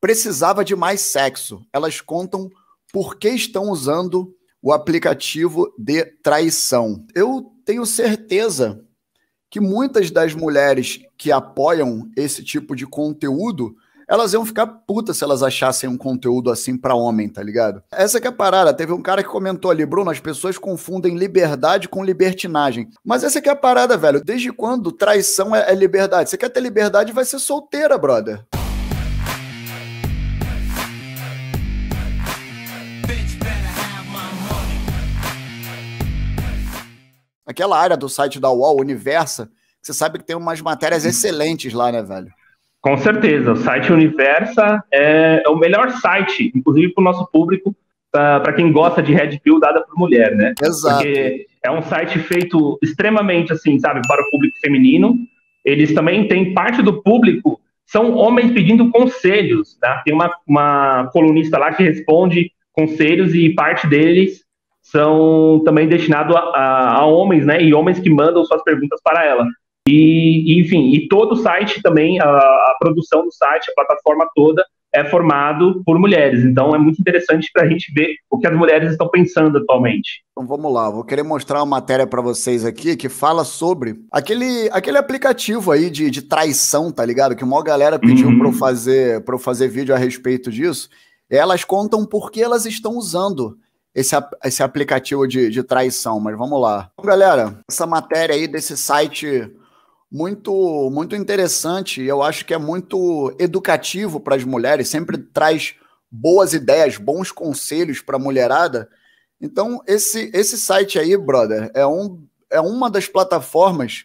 precisava de mais sexo. Elas contam por que estão usando o aplicativo de traição. Eu tenho certeza que muitas das mulheres que apoiam esse tipo de conteúdo, elas iam ficar putas se elas achassem um conteúdo assim para homem, tá ligado? Essa que é a parada. Teve um cara que comentou ali, Bruno, as pessoas confundem liberdade com libertinagem. Mas essa que é a parada, velho. Desde quando traição é, é liberdade? Você quer ter liberdade, vai ser solteira, brother. aquela área do site da UOL, Universa, que você sabe que tem umas matérias excelentes lá, né, velho? Com certeza, o site Universa é, é o melhor site, inclusive para o nosso público, para quem gosta de Red Pill dada por mulher, né? Exato. Porque é um site feito extremamente assim, sabe, para o público feminino. Eles também têm parte do público são homens pedindo conselhos, tá? Tem uma, uma colunista lá que responde conselhos e parte deles são também destinados a, a, a, homens, né? E homens que mandam suas perguntas para ela. E, enfim, e todo o site também, a, a produção do site, a plataforma toda, é formado por mulheres. Então é muito interessante para a gente ver o que as mulheres estão pensando atualmente. Então vamos lá, vou querer mostrar uma matéria para vocês aqui que fala sobre aquele, aquele aplicativo aí de, de traição, tá ligado? Que uma galera pediu uhum. para eu fazer para eu fazer vídeo a respeito disso. Elas contam por que elas estão usando esse, esse aplicativo de, de traição, mas vamos lá. galera, essa matéria aí desse site muito muito interessante eu acho que é muito educativo para as mulheres, sempre traz boas ideias, bons conselhos para a mulherada. Então, esse, esse site aí, brother, é, um, é uma das plataformas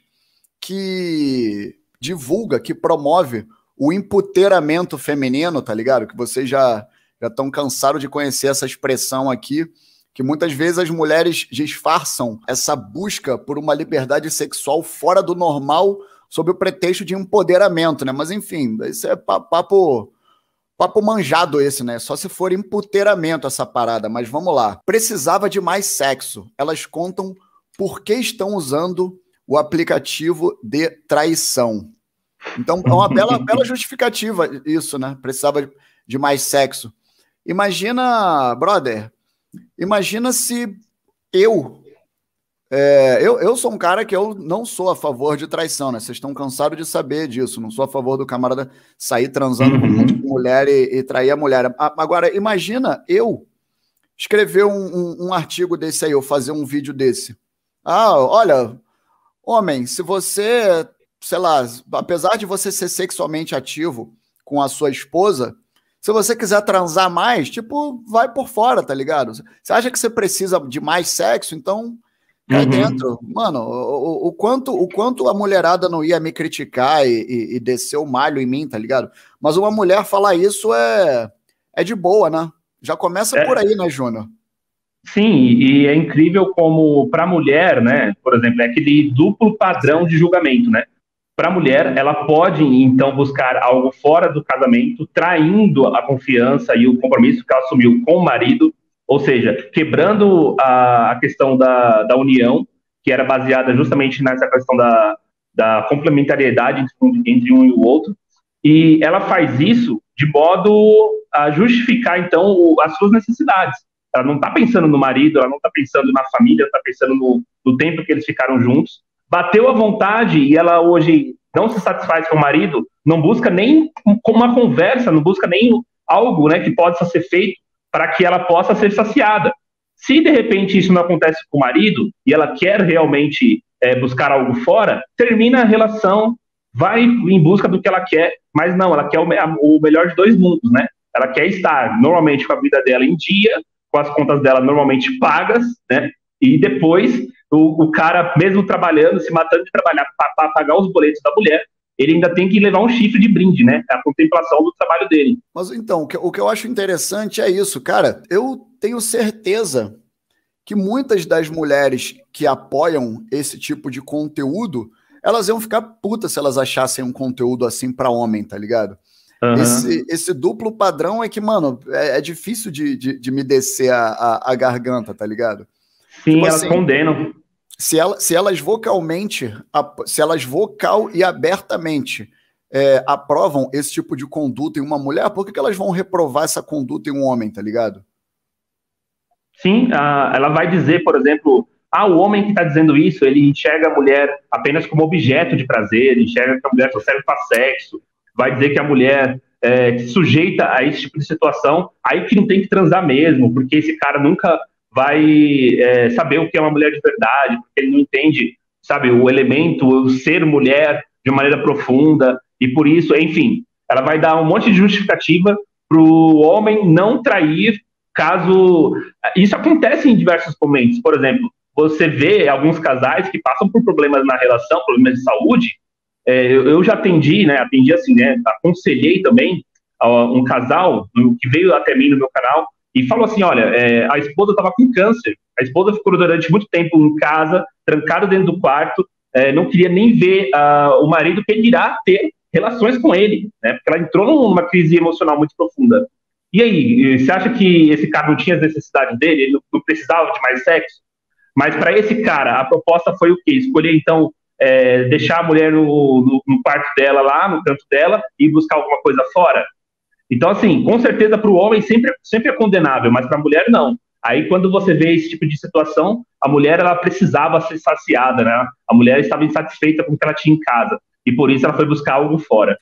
que divulga, que promove o emputeiramento feminino, tá ligado? Que você já, já estão cansados de conhecer essa expressão aqui, que muitas vezes as mulheres disfarçam essa busca por uma liberdade sexual fora do normal sob o pretexto de empoderamento, né? Mas enfim, isso é papo papo manjado esse, né? Só se for emputeiramento essa parada, mas vamos lá. Precisava de mais sexo. Elas contam por que estão usando o aplicativo de traição. Então, é uma bela, bela justificativa isso, né? Precisava de mais sexo. Imagina, brother, imagina se eu. É, eu, eu sou um cara que eu não sou a favor de traição, né? Vocês estão cansados de saber disso. Não sou a favor do camarada sair transando uhum. com mulher e, e, trair a mulher. Agora, imagina eu escrever um, um, um artigo desse aí, ou fazer um vídeo desse. Ah, olha, homem, se você, sei lá, apesar de você ser sexualmente ativo com a sua esposa, se você quiser transar mais, tipo, vai por fora, tá ligado? Você acha que você precisa de mais sexo, então cai uhum. dentro. Mano, o, o, quanto, o quanto a mulherada não ia me criticar e, e, e, descer o malho em mim, tá ligado? Mas uma mulher falar isso é, é de boa, né? Já começa é. por aí, né, Júnior? Sim, e é incrível como, para a mulher, né, por exemplo, é aquele duplo padrão de julgamento, né? Para a mulher, ela pode então buscar algo fora do casamento, traindo a confiança e o compromisso que ela assumiu com o marido, ou seja, quebrando a, questão da, da união, que era baseada justamente nessa questão da, da complementariedade entre um e o outro. E ela faz isso de modo a justificar, então, as suas necessidades. Ela não está pensando no marido, ela não está pensando na família, ela está pensando no, no tempo que eles ficaram juntos Bateu a vontade e ela hoje não se satisfaz com o marido, não busca nem uma conversa, não busca nem algo né, que possa ser feito para que ela possa ser saciada. Se de repente isso não acontece com o marido e ela quer realmente é, buscar algo fora, termina a relação, vai em busca do que ela quer, mas não, ela quer o, o melhor de dois mundos, né? Ela quer estar normalmente com a vida dela em dia, com as contas dela normalmente pagas, né? E depois, o, o cara, mesmo trabalhando, se matando de trabalhar para pagar os boletos da mulher, ele ainda tem que levar um chifre de brinde, né? É a contemplação do trabalho dele. Mas então, o que, o que eu acho interessante é isso, cara. Eu tenho certeza que muitas das mulheres que apoiam esse tipo de conteúdo, elas iam ficar putas se elas achassem um conteúdo assim para homem, tá ligado? Uhum. Esse, esse, duplo padrão é que, mano, é, é difícil de, de, de, me descer a, a, a garganta, tá ligado? Sim, tipo elas assim, condenam. Se, ela, se elas vocalmente, se elas vocal e abertamente é, aprovam esse tipo de conduta em uma mulher, por que, que elas vão reprovar essa conduta em um homem, tá ligado? Sim, a, ela vai dizer, por exemplo, ah, o homem que está dizendo isso, ele enxerga a mulher apenas como objeto de prazer, ele enxerga que a mulher só serve para sexo, vai dizer que a mulher é, sujeita a esse tipo de situação, aí que não tem que transar mesmo, porque esse cara nunca vai é, saber o que é uma mulher de verdade, porque ele não entende, sabe, o elemento, o ser mulher de maneira profunda, e por isso, enfim, ela vai dar um monte de justificativa para o homem não trair caso. Isso acontece em diversos momentos, por exemplo, você vê alguns casais que passam por problemas na relação, problemas de saúde. É, eu, eu, já atendi, né? Atendi assim, né? Aconselhei também um casal que veio até mim no meu canal e falou assim: olha, é, a esposa estava com câncer, a esposa ficou durante muito tempo em casa, trancada dentro do quarto, é, não queria nem ver uh, o marido pedirá ter relações com ele, né? Porque ela entrou numa crise emocional muito profunda. E aí, você acha que esse cara não tinha as necessidades dele? Ele não precisava de mais sexo? Mas para esse cara, a proposta foi o quê? Escolher, então, é, deixar a mulher no, no, no quarto dela lá, no canto dela, e buscar alguma coisa fora? Então, assim, com certeza para o homem sempre, sempre é condenável, mas para a mulher não. Aí, quando você vê esse tipo de situação, a mulher ela precisava ser saciada, né? A mulher estava insatisfeita com o que ela tinha em casa e por isso ela foi buscar algo fora.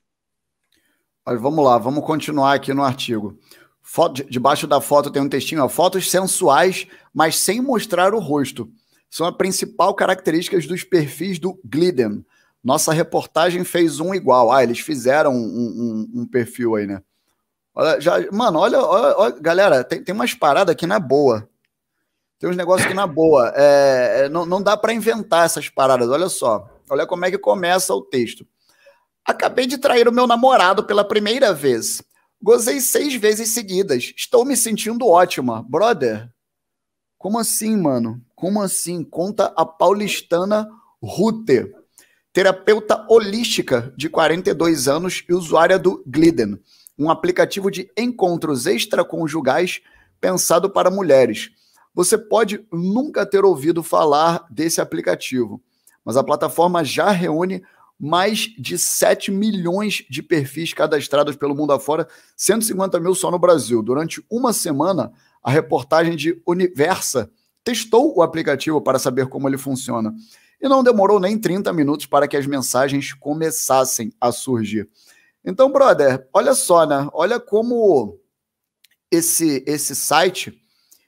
Mas vamos lá, vamos continuar aqui no artigo. Foto, debaixo da foto tem um textinho, ó, fotos sensuais, mas sem mostrar o rosto. São a principal característica dos perfis do Glidden. Nossa reportagem fez um igual. Ah, eles fizeram um, um, um perfil aí, né? Olha, já, mano, olha, olha, olha, galera, tem, tem umas paradas aqui na é boa. Tem uns negócios aqui na é boa. É, é, não, não dá para inventar essas paradas. Olha só. Olha como é que começa o texto. Acabei de trair o meu namorado pela primeira vez. Gozei seis vezes seguidas. Estou me sentindo ótima. Brother, como assim, mano? Como assim? Conta a paulistana Ruter, terapeuta holística de 42 anos e usuária do Gliden um aplicativo de encontros extraconjugais pensado para mulheres. Você pode nunca ter ouvido falar desse aplicativo, mas a plataforma já reúne mais de 7 milhões de perfis cadastrados pelo mundo afora, 150 mil só no Brasil. Durante uma semana, a reportagem de Universa testou o aplicativo para saber como ele funciona. E não demorou nem 30 minutos para que as mensagens começassem a surgir. Então, brother, olha só, né? Olha como esse, esse site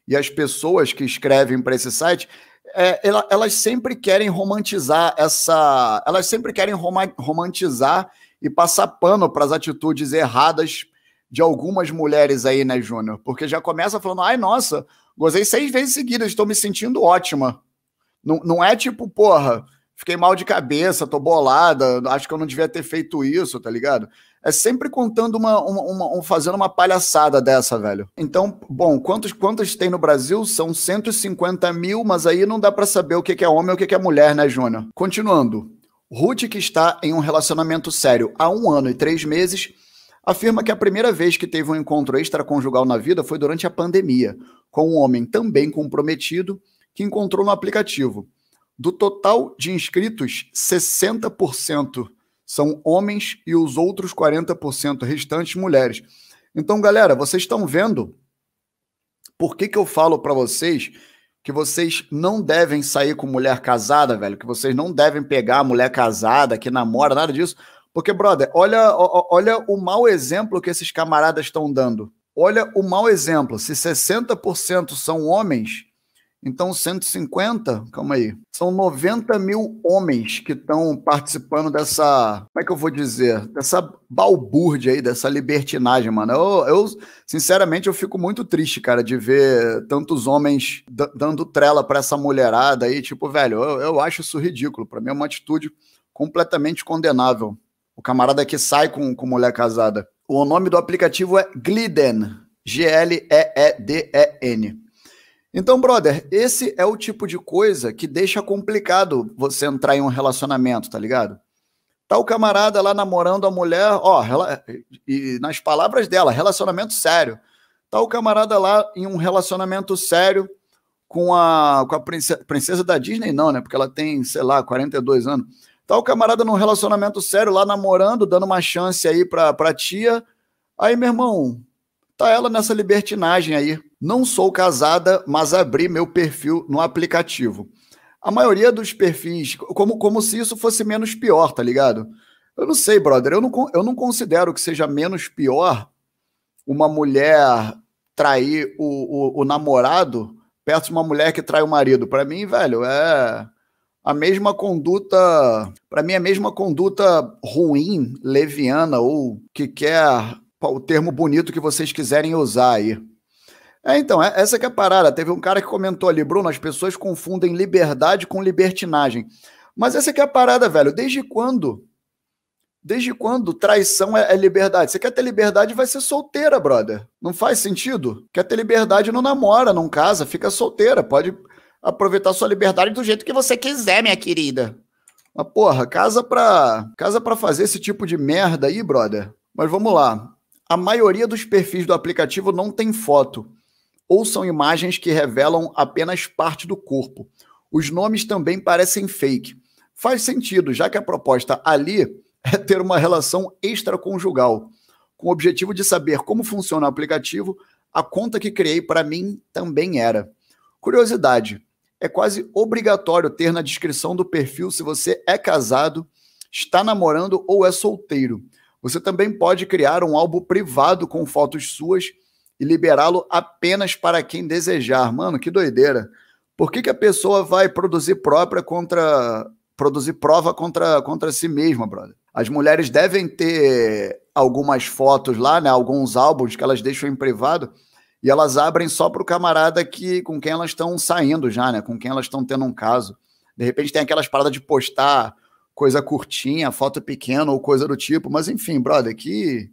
e as pessoas que escrevem para esse site, é, elas sempre querem romantizar essa. Elas sempre querem rom romantizar e passar pano para as atitudes erradas de algumas mulheres aí, né, Júnior? Porque já começa falando, ai, nossa, gozei seis vezes seguidas, estou me sentindo ótima. Não, não é tipo, porra, fiquei mal de cabeça, tô bolada, acho que eu não devia ter feito isso, tá ligado? É sempre contando uma, uma, uma um, fazendo uma palhaçada dessa, velho. Então, bom, quantos quantas tem no Brasil? São 150 mil, mas aí não dá para saber o que, que é homem e o que, que é mulher, né, Júnior? Continuando. Ruth, que está em um relacionamento sério há um ano e três meses, afirma que a primeira vez que teve um encontro extraconjugal na vida foi durante a pandemia, com um homem também comprometido que encontrou no aplicativo. Do total de inscritos, 60% são homens e os outros 40% restantes mulheres. Então, galera, vocês estão vendo por que, que eu falo para vocês que vocês não devem sair com mulher casada, velho, que vocês não devem pegar mulher casada que namora, nada disso. Porque, brother, olha, olha o mau exemplo que esses camaradas estão dando. Olha o mau exemplo. Se 60% são homens, então, 150, calma aí, são 90 mil homens que estão participando dessa, como é que eu vou dizer, dessa balbúrdia aí, dessa libertinagem, mano. Eu, eu sinceramente, eu fico muito triste, cara, de ver tantos homens dando trela para essa mulherada aí, tipo, velho, eu, eu acho isso ridículo. Para mim é uma atitude completamente condenável. O camarada que sai com, com mulher casada. O nome do aplicativo é Gliden, G-L-E-E-D-E-N. Então, brother, esse é o tipo de coisa que deixa complicado você entrar em um relacionamento, tá ligado? Tá o camarada lá namorando a mulher, ó, e nas palavras dela, relacionamento sério. Tá o camarada lá em um relacionamento sério com a, com a princesa, princesa da Disney, não, né? Porque ela tem, sei lá, 42 anos. Tá o camarada num relacionamento sério lá namorando, dando uma chance aí pra, pra tia. Aí, meu irmão, Tá ela nessa libertinagem aí. Não sou casada, mas abri meu perfil no aplicativo. A maioria dos perfis, como, como se isso fosse menos pior, tá ligado? Eu não sei, brother. Eu não, eu não considero que seja menos pior uma mulher trair o, o, o namorado perto de uma mulher que trai o marido. Para mim, velho, é a mesma conduta, para mim, é a mesma conduta ruim, leviana ou que quer o termo bonito que vocês quiserem usar aí. É, então, é, essa que é a parada. Teve um cara que comentou ali, Bruno, as pessoas confundem liberdade com libertinagem. Mas essa que é a parada, velho. Desde quando? Desde quando traição é, é liberdade? Você quer ter liberdade, vai ser solteira, brother. Não faz sentido? Quer ter liberdade, não namora, não casa, fica solteira. Pode aproveitar sua liberdade do jeito que você quiser, minha querida. Mas, porra, casa pra, casa pra fazer esse tipo de merda aí, brother. Mas vamos lá a maioria dos perfis do aplicativo não tem foto, ou são imagens que revelam apenas parte do corpo. Os nomes também parecem fake. Faz sentido, já que a proposta ali é ter uma relação extraconjugal, com o objetivo de saber como funciona o aplicativo. A conta que criei para mim também era. Curiosidade: é quase obrigatório ter na descrição do perfil se você é casado, está namorando ou é solteiro. Você também pode criar um álbum privado com fotos suas e liberá-lo apenas para quem desejar. Mano, que doideira. Por que, que a pessoa vai produzir própria contra. produzir prova contra, contra si mesma, brother? As mulheres devem ter algumas fotos lá, né? Alguns álbuns que elas deixam em privado e elas abrem só para o camarada que, com quem elas estão saindo já, né? Com quem elas estão tendo um caso. De repente tem aquelas paradas de postar coisa curtinha, foto pequena ou coisa do tipo, mas enfim, brother, que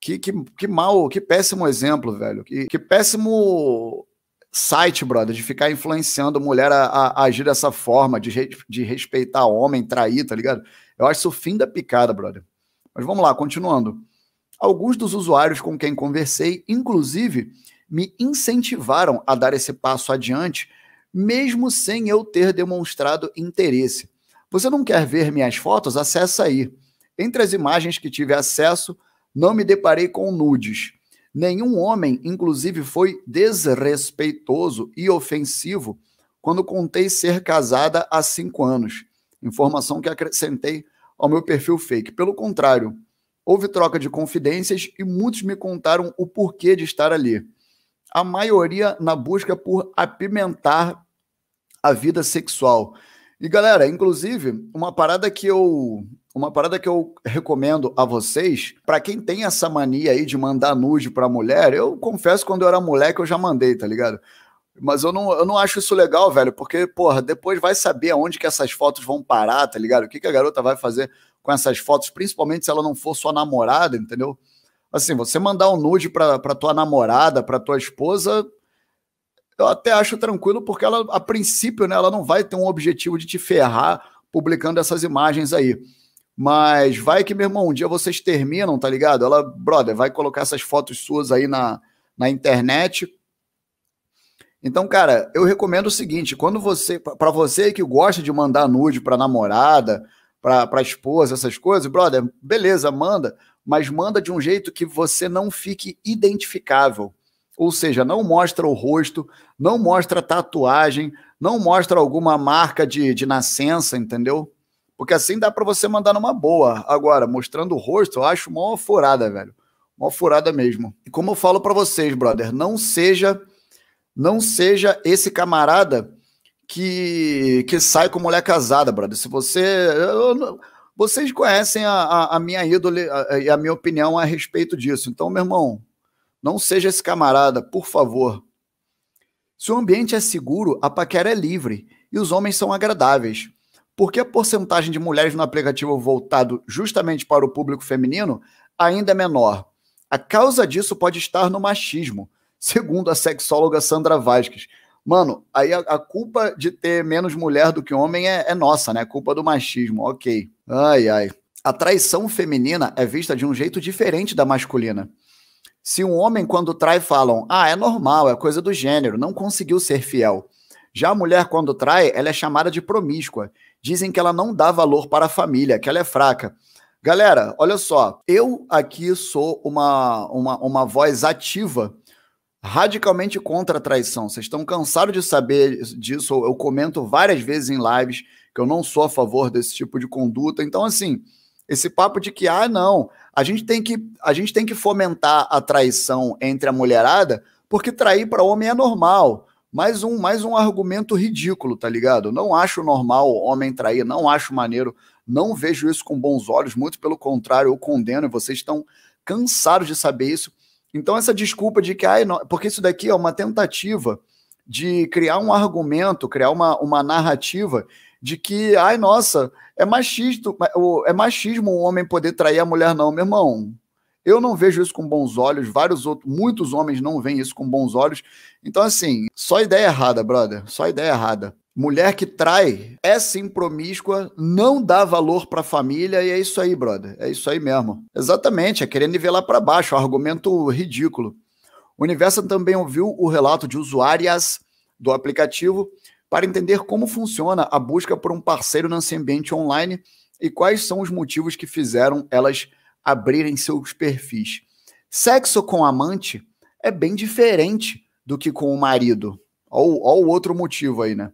que, que, que mal, que péssimo exemplo, velho. Que, que péssimo site, brother, de ficar influenciando mulher a, a, agir dessa forma, de, re, de respeitar homem, trair, tá ligado? Eu acho isso o fim da picada, brother. Mas vamos lá, continuando. Alguns dos usuários com quem conversei, inclusive, me incentivaram a dar esse passo adiante, mesmo sem eu ter demonstrado interesse. Você não quer ver minhas fotos? Acesse aí. Entre as imagens que tive acesso, não me deparei com nudes. Nenhum homem, inclusive, foi desrespeitoso e ofensivo quando contei ser casada há cinco anos. Informação que acrescentei ao meu perfil fake. Pelo contrário, houve troca de confidências e muitos me contaram o porquê de estar ali. A maioria na busca por apimentar a vida sexual. E galera, inclusive, uma parada que eu uma parada que eu recomendo a vocês, para quem tem essa mania aí de mandar nude pra mulher, eu confesso quando eu era moleque eu já mandei, tá ligado? Mas eu não, eu não acho isso legal, velho, porque, porra, depois vai saber aonde que essas fotos vão parar, tá ligado? O que, que a garota vai fazer com essas fotos, principalmente se ela não for sua namorada, entendeu? Assim, você mandar um nude pra, pra tua namorada, pra tua esposa, eu até acho tranquilo, porque ela, a princípio, né, ela não vai ter um objetivo de te ferrar publicando essas imagens aí. Mas vai que, meu irmão, um dia vocês terminam, tá ligado? Ela, brother, vai colocar essas fotos suas aí na, na internet. Então, cara, eu recomendo o seguinte: quando você, para você que gosta de mandar nude para namorada, para esposa, essas coisas, brother, beleza, manda, mas manda de um jeito que você não fique identificável ou seja, não mostra o rosto, não mostra tatuagem, não mostra alguma marca de, de nascença, entendeu? Porque assim dá para você mandar numa boa. Agora, mostrando o rosto, eu acho uma furada, velho. Uma furada mesmo. E como eu falo para vocês, brother, não seja não seja esse camarada que, que sai com mulher casada, brother. Se você. Eu, vocês conhecem a, a, a minha ídole e a, a minha opinião a respeito disso. Então, meu irmão, não seja esse camarada, por favor. Se o ambiente é seguro, a paquera é livre e os homens são agradáveis. Por que a porcentagem de mulheres no aplicativo voltado justamente para o público feminino ainda é menor? A causa disso pode estar no machismo, segundo a sexóloga Sandra Vazquez. Mano, aí a, a, culpa de ter menos mulher do que homem é, é nossa, né? Culpa do machismo, ok. Ai, ai. A traição feminina é vista de um jeito diferente da masculina. Se um homem, quando trai, falam, ah, é normal, é coisa do gênero, não conseguiu ser fiel. Já a mulher, quando trai, ela é chamada de promíscua. Dizem que ela não dá valor para a família, que ela é fraca. Galera, olha só, eu aqui sou uma, uma, uma voz ativa, radicalmente contra a traição. Vocês estão cansados de saber disso, eu comento várias vezes em lives que eu não sou a favor desse tipo de conduta. Então, assim, esse papo de que, ah, não, a gente tem que, a gente tem que fomentar a traição entre a mulherada, porque trair para homem é normal. Mais um, mais um argumento ridículo, tá ligado? Não acho normal homem trair, não acho maneiro, não vejo isso com bons olhos, muito pelo contrário, eu condeno e vocês estão cansados de saber isso. Então, essa desculpa de que, ai, não, porque isso daqui é uma tentativa de criar um argumento, criar uma, uma narrativa de que, ai, nossa, é machismo, é machismo um homem poder trair a mulher, não, meu irmão. Eu não vejo isso com bons olhos, vários outros, muitos homens não veem isso com bons olhos. Então, assim, só ideia errada, brother, só ideia errada. Mulher que trai é sim promíscua, não dá valor para a família e é isso aí, brother. É isso aí mesmo. Exatamente, é querer nivelar para baixo, argumento ridículo. O Universo também ouviu o relato de usuárias do aplicativo para entender como funciona a busca por um parceiro nesse ambiente online e quais são os motivos que fizeram elas abrirem seus perfis. Sexo com amante é bem diferente do que com o marido. Ou, o outro motivo aí, né?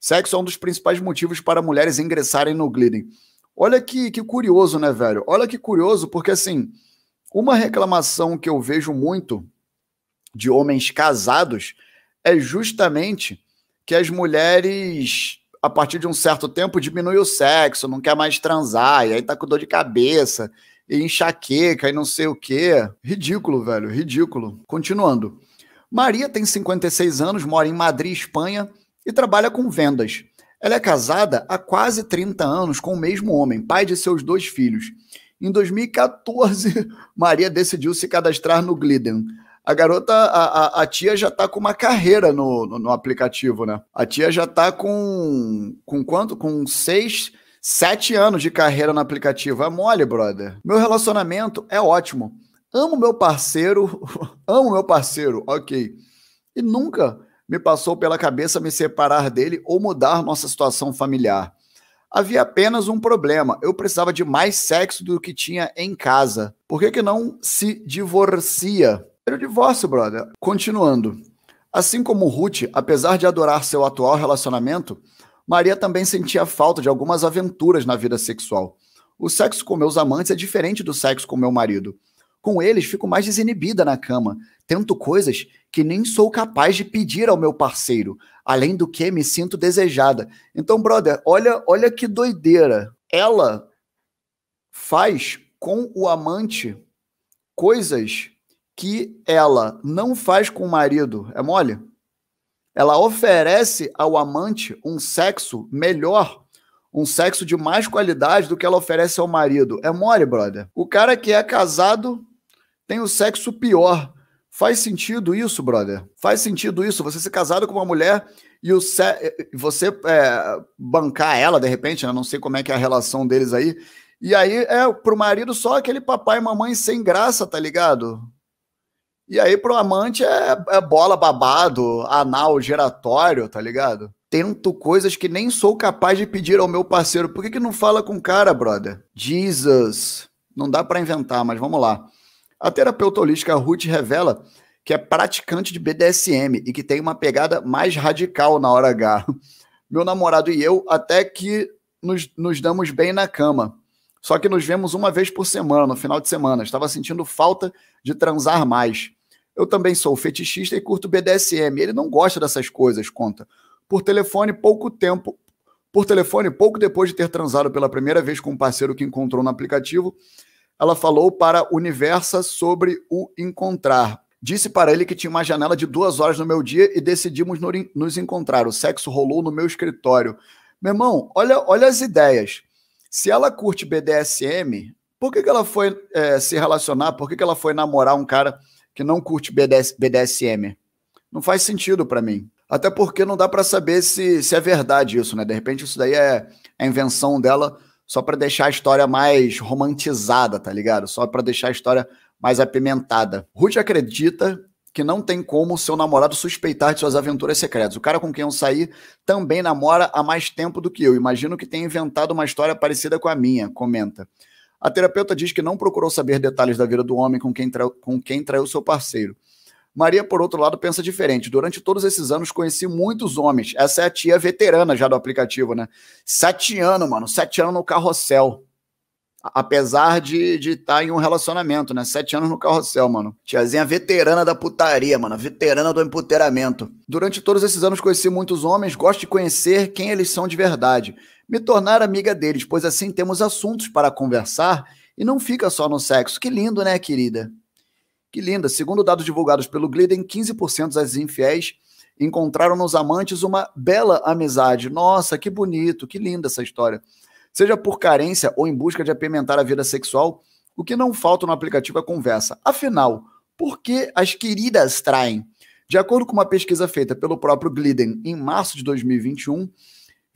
Sexo é um dos principais motivos para mulheres ingressarem no Glidden. Olha que, que curioso, né, velho? Olha que curioso, porque assim, uma reclamação que eu vejo muito de homens casados é justamente que as mulheres, a partir de um certo tempo, diminuem o sexo, não quer mais transar, e aí tá com dor de cabeça, e enxaqueca, e não sei o quê. Ridículo, velho, ridículo. Continuando. Maria tem 56 anos, mora em Madrid, Espanha, e trabalha com vendas. Ela é casada há quase 30 anos com o mesmo homem, pai de seus dois filhos. Em 2014, Maria decidiu se cadastrar no Glidden, a garota, a, a, a, tia já tá com uma carreira no, no, no, aplicativo, né? A tia já tá com. com quanto? Com seis. Sete anos de carreira no aplicativo. É mole, brother. Meu relacionamento é ótimo. Amo meu parceiro. amo meu parceiro, ok. E nunca me passou pela cabeça me separar dele ou mudar nossa situação familiar. Havia apenas um problema. Eu precisava de mais sexo do que tinha em casa. Por que, que não se divorcia? o divórcio, brother. Continuando. Assim como Ruth, apesar de adorar seu atual relacionamento, Maria também sentia falta de algumas aventuras na vida sexual. O sexo com meus amantes é diferente do sexo com meu marido. Com eles, fico mais desinibida na cama. Tento coisas que nem sou capaz de pedir ao meu parceiro. Além do que, me sinto desejada. Então, brother, olha, olha que doideira. Ela faz com o amante coisas que ela não faz com o marido é mole? Ela oferece ao amante um sexo melhor, um sexo de mais qualidade do que ela oferece ao marido. É mole, brother. O cara que é casado tem o sexo pior. Faz sentido isso, brother? Faz sentido isso? Você ser casado com uma mulher e o se... Eh, eh, você é, bancar ela, de repente, né? não sei como é que é a relação deles aí. E aí é pro marido só aquele papai e mamãe sem graça, tá ligado? E aí, pro amante, é, é bola babado, anal, geratório, tá ligado? Tento coisas que nem sou capaz de pedir ao meu parceiro. Por que, que não fala com o cara, brother? Jesus. Não dá para inventar, mas vamos lá. A terapeuta holística Ruth revela que é praticante de BDSM e que tem uma pegada mais radical na hora H. Meu namorado e eu até que nos, nos damos bem na cama. Só que nos vemos uma vez por semana, no final de semana. Estava sentindo falta de transar mais. Eu também sou fetichista e curto BDSM. Ele não gosta dessas coisas, conta. Por telefone, pouco tempo. Por telefone, pouco depois de ter transado pela primeira vez com um parceiro que encontrou no aplicativo, ela falou para Universa sobre o encontrar. Disse para ele que tinha uma janela de duas horas no meu dia e decidimos nos encontrar. O sexo rolou no meu escritório. Meu irmão, olha, olha as ideias. Se ela curte BDSM, por que, que ela foi é, se relacionar? Por que, que ela foi namorar um cara que não curte BDS, BDSM. Não faz sentido para mim. Até porque não dá para saber se, se é verdade isso, né? De repente isso daí é a é invenção dela só para deixar a história mais romantizada, tá ligado? Só para deixar a história mais apimentada. Ruth acredita que não tem como seu namorado suspeitar de suas aventuras secretas. O cara com quem eu saí também namora há mais tempo do que eu. Imagino que tenha inventado uma história parecida com a minha, comenta. A terapeuta diz que não procurou saber detalhes da vida do homem com quem, traiu, com quem traiu seu parceiro. Maria, por outro lado, pensa diferente. Durante todos esses anos, conheci muitos homens. Essa é a tia veterana já do aplicativo, né? Sete anos, mano. Sete anos no carrossel. Apesar de estar tá em um relacionamento, né? Sete anos no carrossel, mano. Tiazinha veterana da putaria, mano. Veterana do emputeiramento. Durante todos esses anos, conheci muitos homens. Gosto de conhecer quem eles são de verdade me tornar amiga deles, pois assim temos assuntos para conversar e não fica só no sexo. Que lindo, né, querida? Que linda. Segundo dados divulgados pelo Glidden, 15% das infiéis encontraram nos amantes uma bela amizade. Nossa, que bonito, que linda essa história. Seja por carência ou em busca de apimentar a vida sexual, o que não falta no aplicativo é conversa. Afinal, por que as queridas traem? De acordo com uma pesquisa feita pelo próprio Glidden em março de 2021,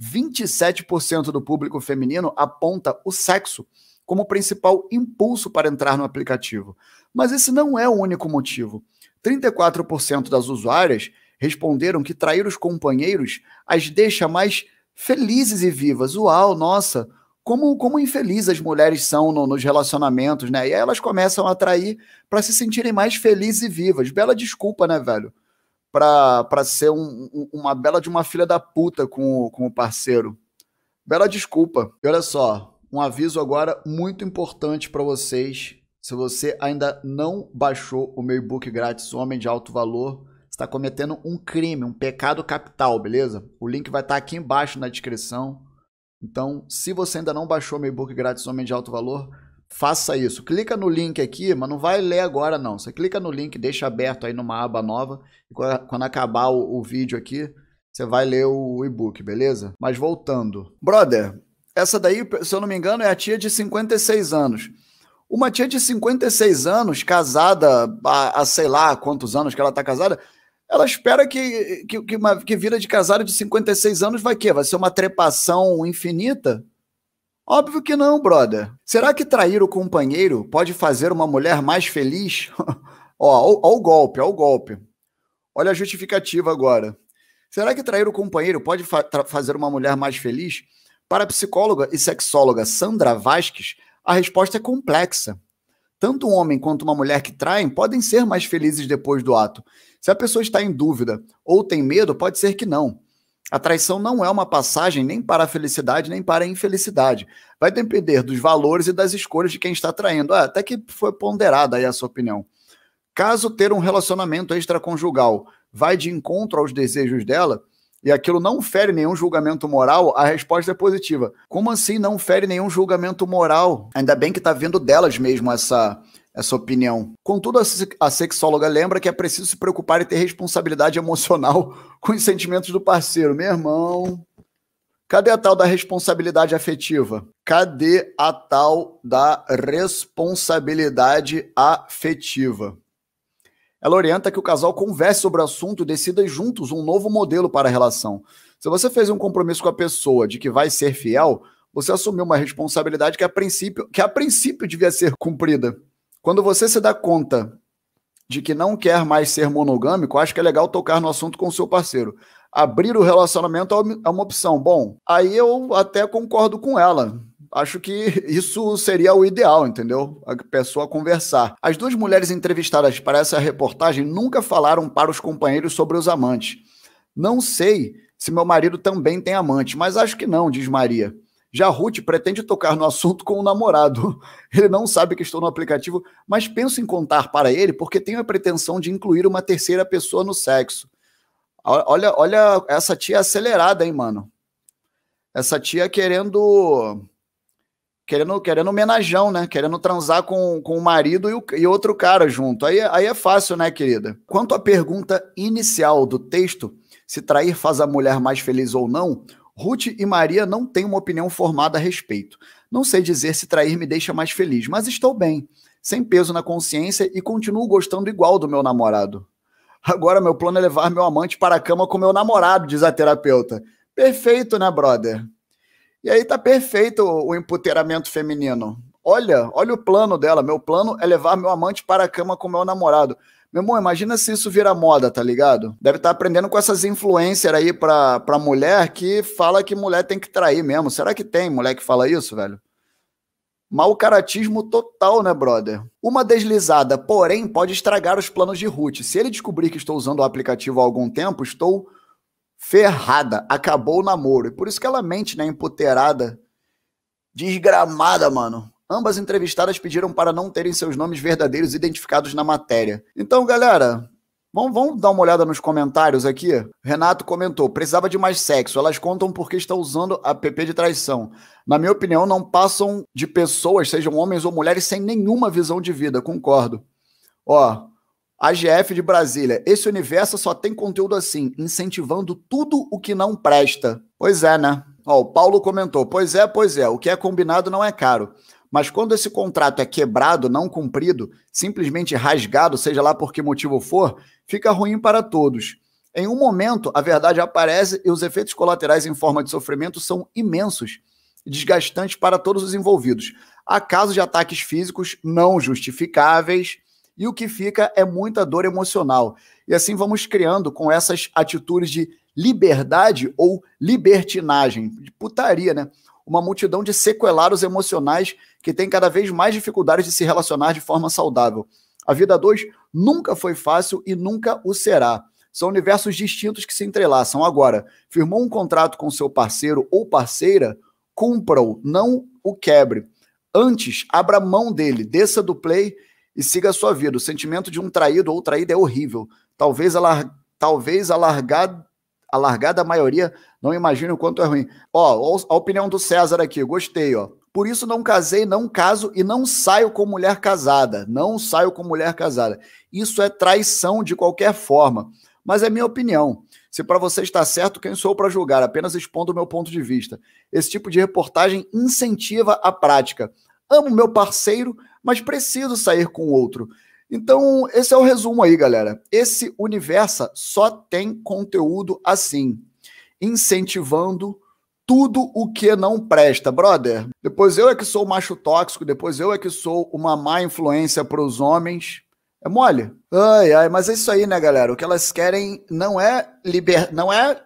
27% do público feminino aponta o sexo como principal impulso para entrar no aplicativo. Mas esse não é o único motivo. 34% das usuárias responderam que trair os companheiros as deixa mais felizes e vivas. Uau, nossa, como, como infelizes as mulheres são no, nos relacionamentos, né? E aí elas começam a trair para se sentirem mais felizes e vivas. Bela desculpa, né, velho? para ser um, uma bela de uma filha da puta com, com o parceiro. Bela desculpa. E olha só, um aviso agora muito importante para vocês. Se você ainda não baixou o meu e-book grátis Homem de Alto Valor, está cometendo um crime, um pecado capital, beleza? O link vai estar tá aqui embaixo na descrição. Então, se você ainda não baixou o meu e-book grátis Homem de Alto Valor, Faça isso. Clica no link aqui, mas não vai ler agora não. Você clica no link, deixa aberto aí numa aba nova. E quando acabar o, o vídeo aqui, você vai ler o, o e-book, beleza? Mas voltando. Brother, essa daí, se eu não me engano, é a tia de 56 anos. Uma tia de 56 anos, casada há, há sei lá quantos anos que ela está casada, ela espera que, que, que, uma, que vira de casada de 56 anos vai quê? Vai ser uma trepação infinita? Óbvio que não, brother. Será que trair o companheiro pode fazer uma mulher mais feliz? ó, ó, o golpe, ó o golpe. Olha a justificativa agora. Será que trair o companheiro pode fa fazer uma mulher mais feliz? Para a psicóloga e sexóloga Sandra Vasques, a resposta é complexa. Tanto um homem quanto uma mulher que traem podem ser mais felizes depois do ato. Se a pessoa está em dúvida ou tem medo, pode ser que não. A traição não é uma passagem nem para a felicidade, nem para a infelicidade. Vai depender dos valores e das escolhas de quem está traindo. Ah, até que foi ponderada aí a sua opinião. Caso ter um relacionamento extraconjugal vai de encontro aos desejos dela e aquilo não fere nenhum julgamento moral, a resposta é positiva. Como assim não fere nenhum julgamento moral? Ainda bem que está vindo delas mesmo essa essa opinião. Contudo, a sexóloga lembra que é preciso se preocupar e ter responsabilidade emocional com os sentimentos do parceiro. Meu irmão, cadê a tal da responsabilidade afetiva? Cadê a tal da responsabilidade afetiva? Ela orienta que o casal converse sobre o assunto e decida juntos um novo modelo para a relação. Se você fez um compromisso com a pessoa de que vai ser fiel, você assumiu uma responsabilidade que a princípio, que a princípio devia ser cumprida. Quando você se dá conta de que não quer mais ser monogâmico, acho que é legal tocar no assunto com o seu parceiro. Abrir o relacionamento é, é uma opção. Bom, aí eu até concordo com ela. Acho que isso seria o ideal, entendeu? A pessoa conversar. As duas mulheres entrevistadas para essa reportagem nunca falaram para os companheiros sobre os amantes. Não sei se meu marido também tem amante, mas acho que não, diz Maria. Já Ruth pretende tocar no assunto com o namorado. Ele não sabe que estou no aplicativo, mas penso em contar para ele porque tenho a pretensão de incluir uma terceira pessoa no sexo. Olha, olha essa tia acelerada, hein, mano. Essa tia querendo querendo querendo homenajão, né? Querendo transar com, com o marido e, o, e outro cara junto. Aí, aí é fácil, né, querida? Quanto à pergunta inicial do texto, se trair faz a mulher mais feliz ou não, Ruth e Maria não têm uma opinião formada a respeito. Não sei dizer se trair me deixa mais feliz, mas estou bem, sem peso na consciência e continuo gostando igual do meu namorado. Agora meu plano é levar meu amante para a cama com meu namorado, diz a terapeuta. Perfeito, né, brother? E aí tá perfeito o empoderamento feminino. Olha, olha o plano dela. Meu plano é levar meu amante para a cama com meu namorado. Meu irmão, imagina se isso vira moda, tá ligado? Deve estar tá aprendendo com essas influencers aí pra, pra mulher que fala que mulher tem que trair mesmo. Será que tem mulher que fala isso, velho? Mal caratismo total, né, brother? Uma deslizada, porém, pode estragar os planos de Ruth. Se ele descobrir que estou usando o aplicativo há algum tempo, estou ferrada. Acabou o namoro. E por isso que ela mente, né, empoterada. Desgramada, mano. Ambas entrevistadas pediram para não terem seus nomes verdadeiros identificados na matéria. Então, galera, Vamos, vamos, dar uma olhada nos comentários aqui. Renato comentou: precisava de mais sexo. Elas contam porque estão usando a PP de traição. Na minha opinião, não passam de pessoas, sejam homens ou mulheres, sem nenhuma visão de vida. Concordo. Ó, AGF de Brasília. Esse universo só tem conteúdo assim, incentivando tudo o que não presta. Pois é, né? Ó, o Paulo comentou: pois é, pois é. O que é combinado não é caro. Mas quando esse contrato é quebrado, não cumprido, simplesmente rasgado, seja lá por que motivo for, fica ruim para todos. Em um momento, a verdade aparece e os efeitos colaterais em forma de sofrimento são imensos, desgastantes para todos os envolvidos. Há casos de ataques físicos não justificáveis e o que fica é muita dor emocional. E assim vamos criando com essas atitudes de liberdade ou libertinagem, de putaria, né? uma multidão de sequelados emocionais que tem cada vez mais dificuldades de se relacionar de forma saudável. A vida 2 nunca foi fácil e nunca o será. São universos distintos que se entrelaçam. Agora, firmou um contrato com seu parceiro ou parceira, cumpra-o, não o quebre. Antes, abra mão dele, desça do play e siga a sua vida. O sentimento de um traído ou traída é horrível. Talvez, alar... Talvez alargar a largada maioria não imagina o quanto é ruim. Ó, a opinião do César aqui, gostei, ó. Por isso não casei, não caso e não saio com mulher casada. Não saio com mulher casada. Isso é traição de qualquer forma. Mas é minha opinião. Se para você está certo, quem sou para julgar? Apenas expondo o meu ponto de vista. Esse tipo de reportagem incentiva a prática. Amo meu parceiro, mas preciso sair com outro. Então, esse é o resumo aí, galera. Esse universo só tem conteúdo assim, incentivando tudo o que não presta, brother. Depois eu é que sou macho tóxico, depois eu é que sou uma má influência para os homens. É mole? Ai, ai, mas é isso aí, né, galera? O que elas querem não é liber... não é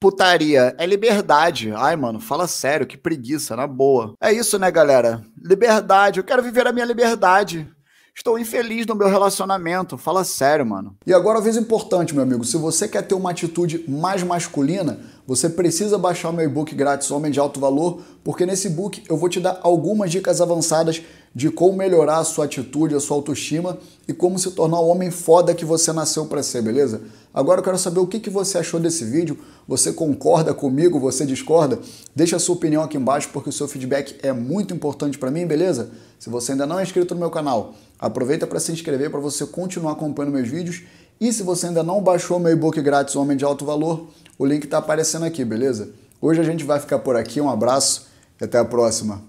putaria, é liberdade. Ai, mano, fala sério, que preguiça, na boa. É isso, né, galera? Liberdade, eu quero viver a minha liberdade. Estou infeliz no meu relacionamento. Fala sério, mano. E agora, uma vez importante, meu amigo: se você quer ter uma atitude mais masculina, você precisa baixar o meu e-book grátis Homem de Alto Valor, porque nesse book eu vou te dar algumas dicas avançadas de como melhorar a sua atitude, a sua autoestima e como se tornar o homem foda que você nasceu para ser, beleza? Agora eu quero saber o que, que você achou desse vídeo. Você concorda comigo? Você discorda? Deixa a sua opinião aqui embaixo, porque o seu feedback é muito importante para mim, beleza? Se você ainda não é inscrito no meu canal, aproveita para se inscrever para você continuar acompanhando meus vídeos. E se você ainda não baixou meu e-book grátis Homem de Alto Valor, o link está aparecendo aqui, beleza? Hoje a gente vai ficar por aqui. Um abraço e até a próxima.